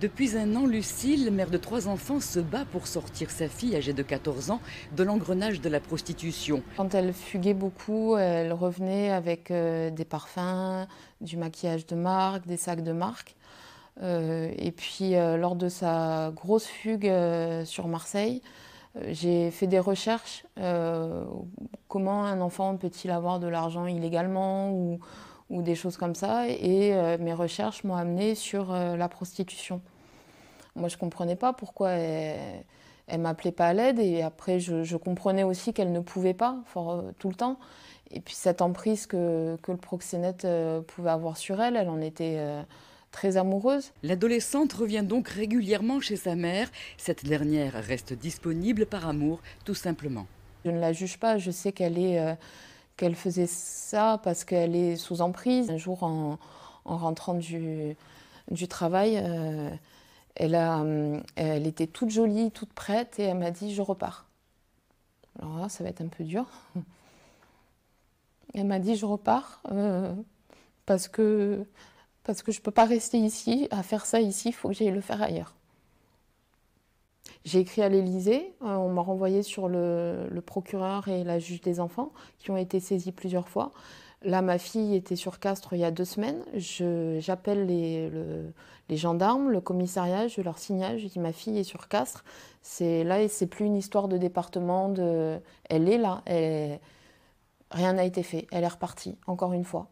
Depuis un an, Lucille, mère de trois enfants, se bat pour sortir sa fille, âgée de 14 ans, de l'engrenage de la prostitution. Quand elle fuguait beaucoup, elle revenait avec euh, des parfums, du maquillage de marque, des sacs de marque. Euh, et puis, euh, lors de sa grosse fugue sur Marseille, j'ai fait des recherches. comment un enfant peut-il avoir de l'argent illégalement ou des choses comme ça. Et euh, mes recherches m'ont amené sur euh, la prostitution. Moi, je ne comprenais pas pourquoi elle, m'appelait pas à l'aide. Et après, je, comprenais aussi qu'elle ne pouvait pas fort, euh, tout le temps. Et puis cette emprise que, que le proxénète pouvait avoir sur elle, elle en était très amoureuse. L'adolescente revient donc régulièrement chez sa mère. Cette dernière reste disponible par amour, tout simplement. Je ne la juge pas, je sais qu'elle est qu'elle faisait ça parce qu'elle est sous emprise. Un jour, en, rentrant du, travail, euh, euh, elle, était toute jolie, toute prête, et elle m'a dit Je repars. Alors là, ça va être un peu dur. Elle m'a dit Je repars euh, parce que parce que je ne peux pas rester ici, à faire ça ici, il faut que j'aille le faire ailleurs. J'ai écrit à l'Élysée, euh, on m'a renvoyé sur le, procureur et la juge des enfants qui ont été saisis plusieurs fois. Là, ma fille était sur Castres il y a deux semaines. J'appelle les, gendarmes, le commissariat, je leur signale, je dis ma fille est sur Castres. là et c'est plus une histoire de département. De... Elle est là. Rien n'a été fait. Elle est repartie, encore une fois.